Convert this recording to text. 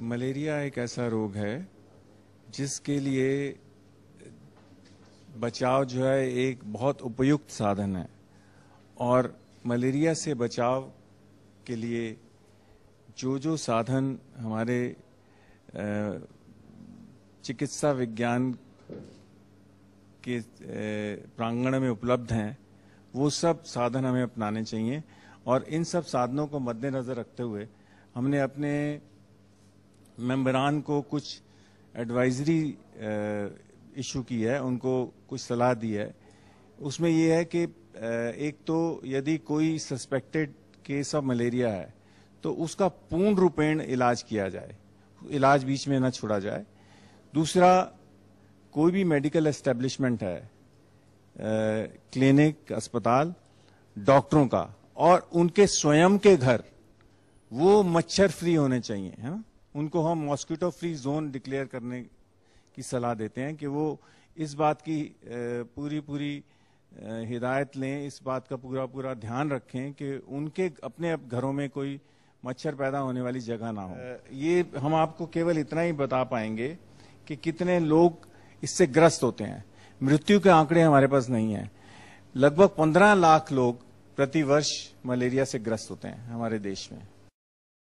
malaria एक ऐसा रोग है जिसके लिए बचाव जो है एक बहुत उपयुक्त साधन है और मलेरिया से बचाव के लिए जो जो साधन हमारे चिकित्सा विज्ञान के प्रांगण में उपलब्ध हैं वो सब साधन हमें अपनाने चाहिए और इन सब साधनों को मद्देनजर रखते हुए हमने अपने मेम्बरान को कुछ एडवाइजरी इशू uh, की है उनको कुछ सलाह दी है उसमें यह है कि uh, एक तो यदि कोई सस्पेक्टेड केस ऑफ मलेरिया है तो उसका पूर्ण रूपेण इलाज किया जाए इलाज बीच में ना छोड़ा जाए दूसरा कोई भी मेडिकल एस्टेब्लिशमेंट है क्लिनिक uh, अस्पताल डॉक्टरों का और उनके स्वयं के घर वो मच्छर फ्री होने चाहिए है ना उनको हम मॉस्किटो फ्री जोन डिक्लेयर करने की सलाह देते हैं कि वो इस बात की पूरी पूरी हिदायत लें इस बात का पूरा पूरा ध्यान रखें कि उनके अपने घरों में कोई मच्छर पैदा होने वाली जगह ना हो ये हम आपको केवल इतना ही बता पाएंगे कि कितने लोग इससे ग्रस्त होते हैं मृत्यु के आंकड़े हमारे पास नहीं हैं लगभग पंद्रह लाख लोग प्रतिवर्ष मलेरिया से ग्रस्त होते हैं हमारे देश में